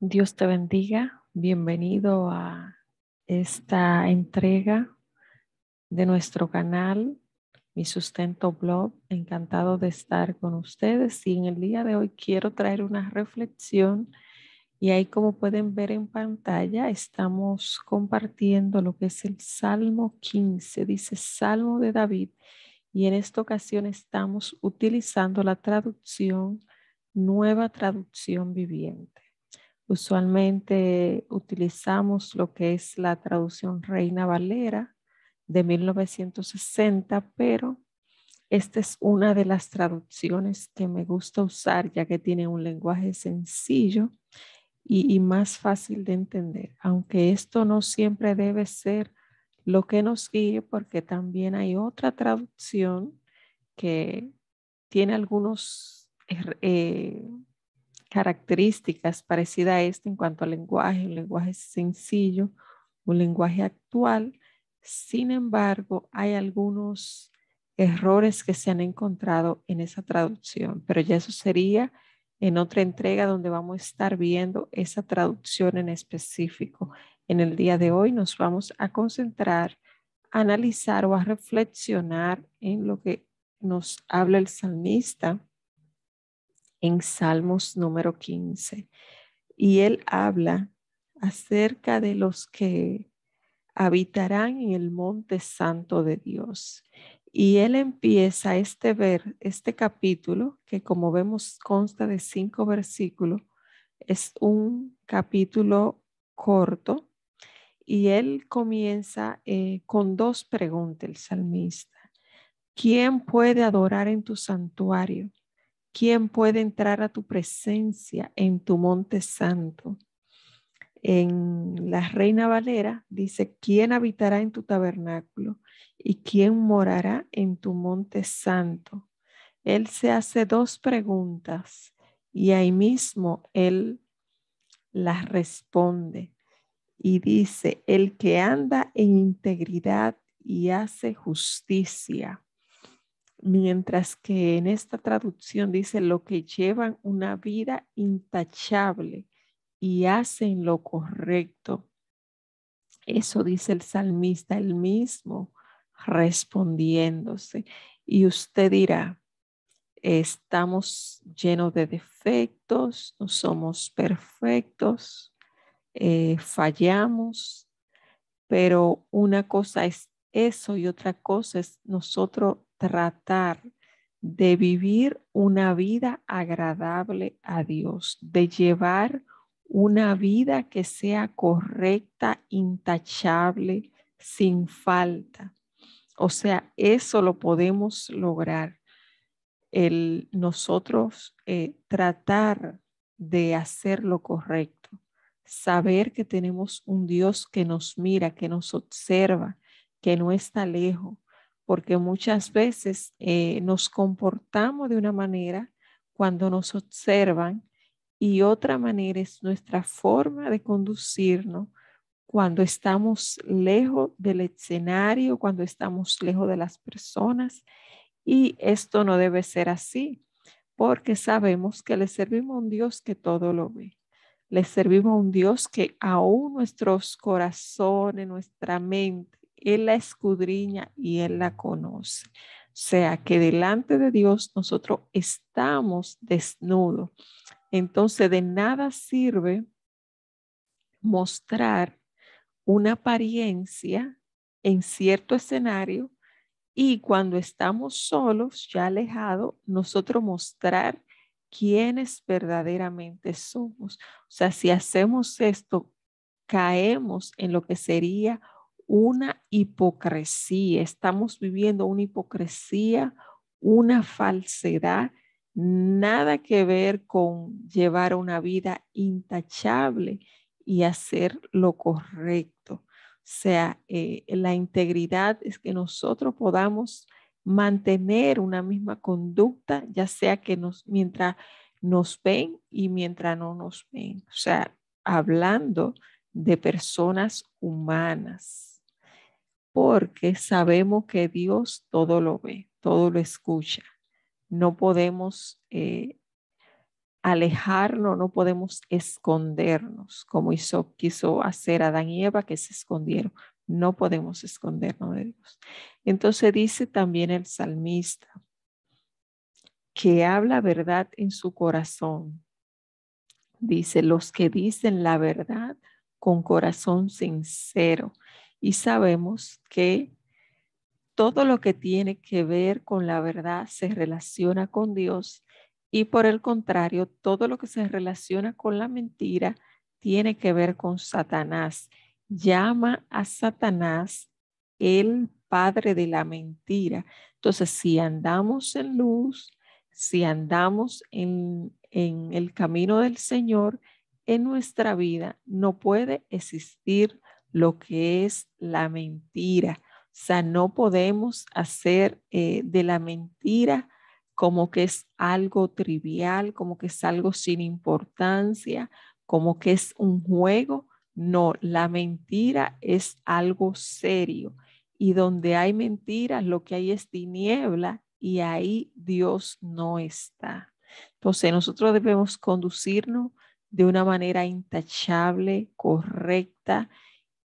Dios te bendiga. Bienvenido a esta entrega de nuestro canal, Mi Sustento Blog. Encantado de estar con ustedes y en el día de hoy quiero traer una reflexión y ahí como pueden ver en pantalla estamos compartiendo lo que es el Salmo 15, dice Salmo de David y en esta ocasión estamos utilizando la traducción, nueva traducción viviente. Usualmente utilizamos lo que es la traducción Reina Valera de 1960, pero esta es una de las traducciones que me gusta usar ya que tiene un lenguaje sencillo y, más fácil de entender, aunque esto no siempre debe ser lo que nos guíe porque también hay otra traducción que tiene algunos eh, características parecida a esta en cuanto al lenguaje, un lenguaje sencillo, un lenguaje actual. Sin embargo, hay algunos errores que se han encontrado en esa traducción, pero ya eso sería en otra entrega donde vamos a estar viendo esa traducción en específico. En el día de hoy nos vamos a concentrar, analizar o a reflexionar en lo que nos habla el salmista en Salmos número 15. Y él habla acerca de los que habitarán en el monte santo de Dios. Y él empieza este ver, este capítulo, que como vemos consta de cinco versículos, es un capítulo corto, y él comienza eh, con dos preguntas, el salmista. ¿Quién puede adorar en tu santuario? ¿Quién puede entrar a tu presencia en tu monte santo? En la Reina Valera dice, ¿quién habitará en tu tabernáculo? ¿Y quién morará en tu monte santo? Él se hace dos preguntas y ahí mismo él las responde y dice, el que anda en integridad y hace justicia Mientras que en esta traducción dice lo que llevan una vida intachable y hacen lo correcto. Eso dice el salmista, el mismo respondiéndose. Y usted dirá, estamos llenos de defectos, no somos perfectos, eh, fallamos, pero una cosa es eso y otra cosa es nosotros tratar de vivir una vida agradable a Dios, de llevar una vida que sea correcta, intachable, sin falta. O sea, eso lo podemos lograr. El, nosotros eh, tratar de hacer lo correcto, saber que tenemos un Dios que nos mira, que nos observa, que no está lejos, porque muchas veces eh, nos comportamos de una manera cuando nos observan y otra manera es nuestra forma de conducirnos cuando estamos lejos del escenario, cuando estamos lejos de las personas. Y esto no debe ser así, porque sabemos que le servimos a un Dios que todo lo ve. Le servimos a un Dios que aún nuestros corazones, nuestra mente, él la escudriña y Él la conoce. O sea que delante de Dios nosotros estamos desnudos. Entonces de nada sirve mostrar una apariencia en cierto escenario y cuando estamos solos, ya alejados, nosotros mostrar quiénes verdaderamente somos. O sea, si hacemos esto, caemos en lo que sería una hipocresía. Estamos viviendo una hipocresía, una falsedad, nada que ver con llevar una vida intachable y hacer lo correcto. O sea, eh, la integridad es que nosotros podamos mantener una misma conducta, ya sea que nos, mientras nos ven y mientras no nos ven. O sea, hablando de personas humanas porque sabemos que Dios todo lo ve, todo lo escucha. No podemos eh, alejarnos, no podemos escondernos, como hizo, quiso hacer Adán y Eva que se escondieron. No podemos escondernos de Dios. Entonces dice también el salmista que habla verdad en su corazón. Dice, los que dicen la verdad con corazón sincero y sabemos que todo lo que tiene que ver con la verdad se relaciona con Dios y por el contrario, todo lo que se relaciona con la mentira tiene que ver con Satanás. Llama a Satanás el padre de la mentira. Entonces, si andamos en luz, si andamos en, en el camino del Señor, en nuestra vida no puede existir lo que es la mentira. O sea, no podemos hacer eh, de la mentira como que es algo trivial, como que es algo sin importancia, como que es un juego. No, la mentira es algo serio. Y donde hay mentiras, lo que hay es tiniebla y ahí Dios no está. Entonces nosotros debemos conducirnos de una manera intachable, correcta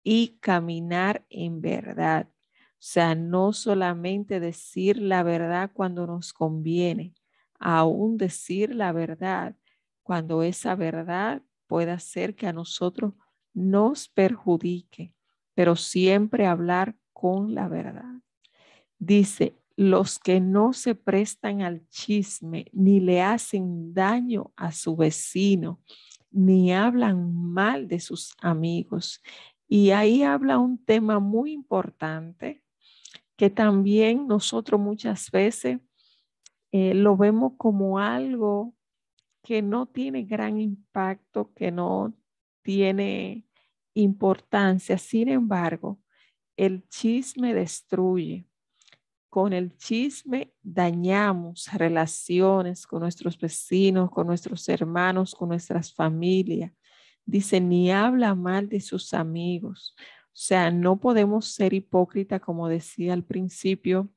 y caminar en verdad. O sea, no solamente decir la verdad cuando nos conviene, aún decir la verdad cuando esa verdad pueda hacer que a nosotros nos perjudique, pero siempre hablar con la verdad. Dice, los que no se prestan al chisme ni le hacen daño a su vecino, ni hablan mal de sus amigos, y ahí habla un tema muy importante que también nosotros muchas veces eh, lo vemos como algo que no tiene gran impacto, que no tiene importancia. Sin embargo, el chisme destruye. Con el chisme dañamos relaciones con nuestros vecinos, con nuestros hermanos, con nuestras familias. Dice, ni habla mal de sus amigos. O sea, no podemos ser hipócrita como decía al principio,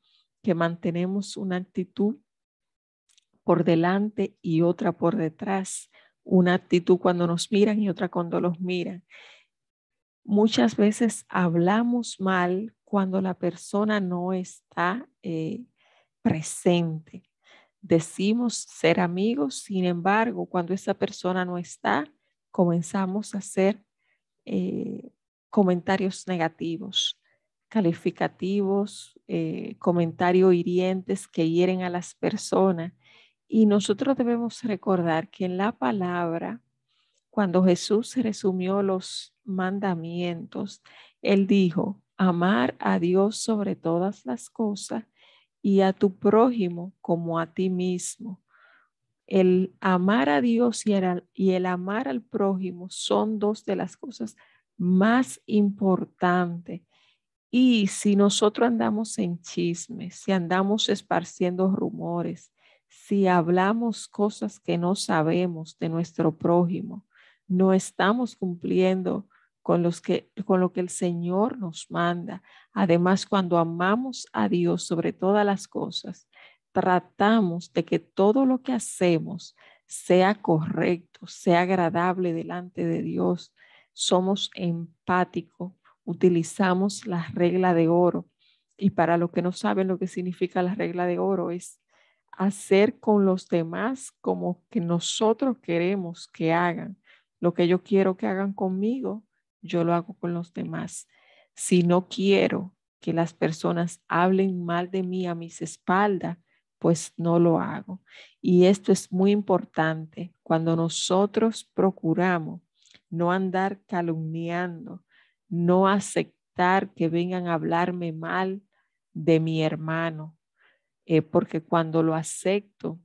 que mantenemos una actitud por delante y otra por detrás. Una actitud cuando nos miran y otra cuando los miran. Muchas veces hablamos mal cuando la persona no está eh, presente. Decimos ser amigos, sin embargo, cuando esa persona no está, comenzamos a hacer eh, comentarios negativos, calificativos, eh, comentarios hirientes que hieren a las personas. Y nosotros debemos recordar que en la palabra, cuando Jesús resumió los mandamientos, Él dijo, amar a Dios sobre todas las cosas y a tu prójimo como a ti mismo. El amar a Dios y el, amar al prójimo son dos de las cosas más importantes. Y si nosotros andamos en chismes, si andamos esparciendo rumores, si hablamos cosas que no sabemos de nuestro prójimo, no estamos cumpliendo con lo que el Señor nos manda. Además, cuando amamos a Dios sobre todas las cosas, tratamos de que todo lo que hacemos sea correcto, sea agradable delante de Dios. Somos empáticos, utilizamos la regla de oro. Y para los que no saben lo que significa la regla de oro es hacer con los demás como que nosotros queremos que hagan. Lo que yo quiero que hagan conmigo, yo lo hago con los demás. Si no quiero que las personas hablen mal de mí a mis espaldas, pues no lo hago. Y esto es muy importante cuando nosotros procuramos no andar calumniando, no aceptar que vengan a hablarme mal de mi hermano, eh, porque cuando lo acepto,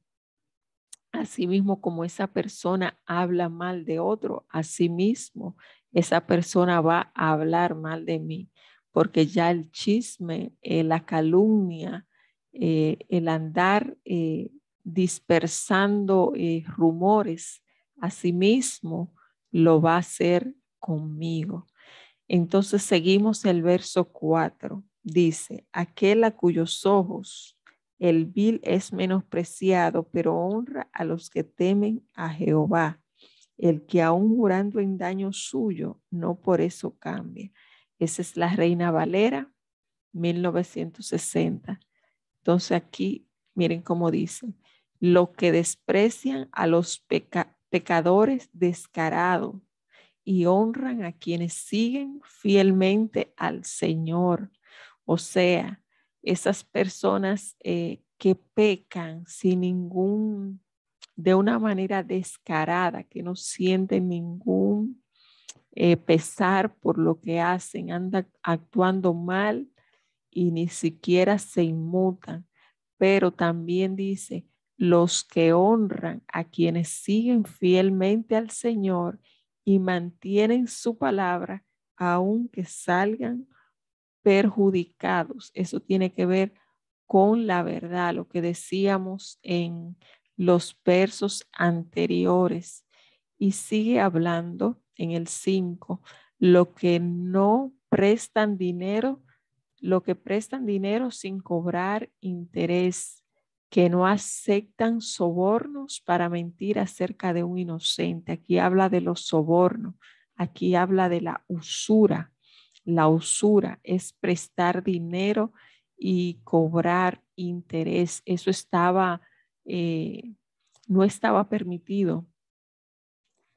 así mismo como esa persona habla mal de otro, así mismo esa persona va a hablar mal de mí, porque ya el chisme, eh, la calumnia, eh, el andar eh, dispersando eh, rumores a sí mismo, lo va a hacer conmigo. Entonces seguimos el verso 4. Dice, aquel a cuyos ojos el vil es menospreciado, pero honra a los que temen a Jehová. El que aún jurando en daño suyo, no por eso cambia. Esa es la Reina Valera, 1960. Entonces aquí, miren cómo dice, lo que desprecian a los pecadores descarados y honran a quienes siguen fielmente al Señor. O sea, esas personas eh, que pecan sin ningún, de una manera descarada, que no sienten ningún eh, pesar por lo que hacen, andan actuando mal y ni siquiera se inmutan, pero también dice, los que honran a quienes siguen fielmente al Señor y mantienen su palabra, aunque salgan perjudicados. Eso tiene que ver con la verdad, lo que decíamos en los versos anteriores. Y sigue hablando en el 5, lo que no prestan dinero lo que prestan dinero sin cobrar interés, que no aceptan sobornos para mentir acerca de un inocente. Aquí habla de los sobornos, aquí habla de la usura. La usura es prestar dinero y cobrar interés. Eso estaba, eh, no estaba permitido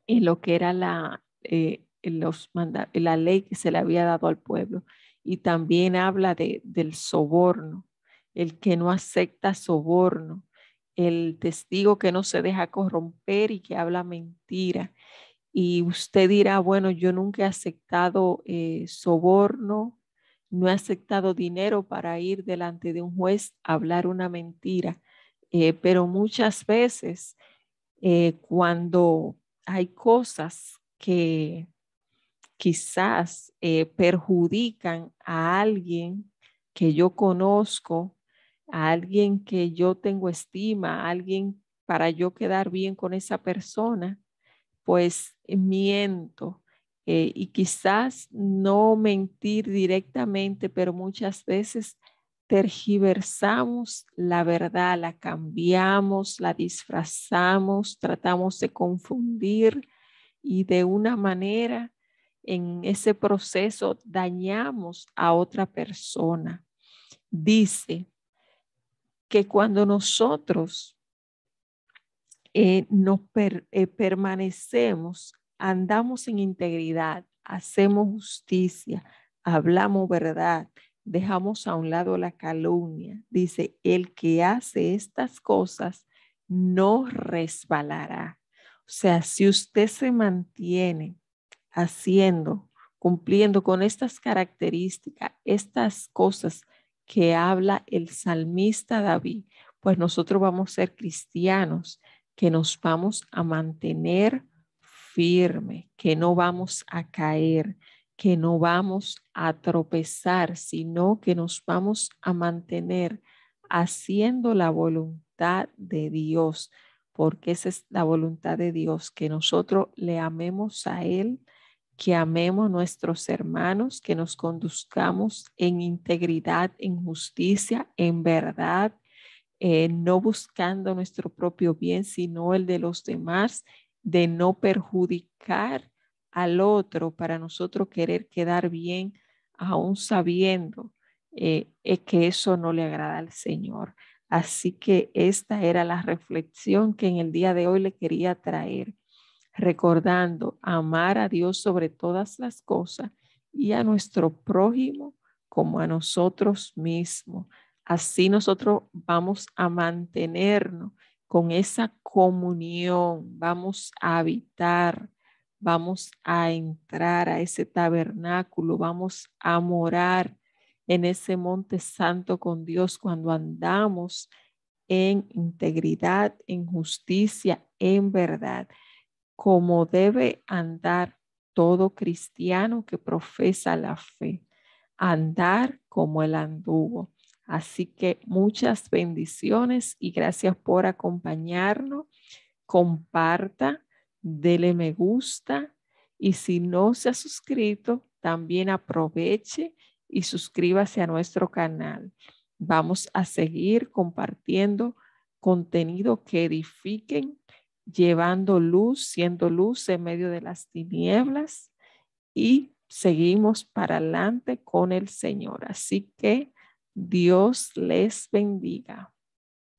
en lo que era eh, la ley que se le había dado al pueblo. Y también habla de, del soborno, el que no acepta soborno, el testigo que no se deja corromper y que habla mentira. Y usted dirá, bueno, yo nunca he aceptado eh, soborno, no he aceptado dinero para ir delante de un juez a hablar una mentira. Eh, pero muchas veces eh, cuando hay cosas que quizás eh, perjudican a alguien que yo conozco, a alguien que yo tengo estima, a alguien para yo quedar bien con esa persona, pues miento. Eh, y quizás no mentir directamente, pero muchas veces tergiversamos la verdad, la cambiamos, la disfrazamos, tratamos de confundir y de una manera en ese proceso dañamos a otra persona. Dice que cuando nosotros eh, nos eh, permanecemos, andamos en integridad, hacemos justicia, hablamos verdad, dejamos a un lado la calumnia. Dice, el que hace estas cosas no resbalará. O sea, si usted se mantiene haciendo, cumpliendo con estas características, estas cosas que habla el salmista David, pues nosotros vamos a ser cristianos que nos vamos a mantener firme, que no vamos a caer, que no vamos a tropezar, sino que nos vamos a mantener haciendo la voluntad de Dios, porque esa es la voluntad de Dios, que nosotros le amemos a Él, que amemos nuestros hermanos, que nos conduzcamos en integridad, en justicia, en verdad, eh, no buscando nuestro propio bien, sino el de los demás, de no perjudicar al otro para nosotros querer quedar bien, aún sabiendo eh, eh, que eso no le agrada al Señor. Así que esta era la reflexión que en el día de hoy le quería traer recordando amar a Dios sobre todas las cosas y a nuestro prójimo como a nosotros mismos. Así nosotros vamos a mantenernos con esa comunión, vamos a habitar, vamos a entrar a ese tabernáculo, vamos a morar en ese monte santo con Dios cuando andamos en integridad, en justicia, en verdad como debe andar todo cristiano que profesa la fe, andar como el anduvo. Así que muchas bendiciones y gracias por acompañarnos. Comparta, dele me gusta y si no se ha suscrito, también aproveche y suscríbase a nuestro canal. Vamos a seguir compartiendo contenido que edifiquen llevando luz, siendo luz en medio de las tinieblas y seguimos para adelante con el Señor. Así que Dios les bendiga.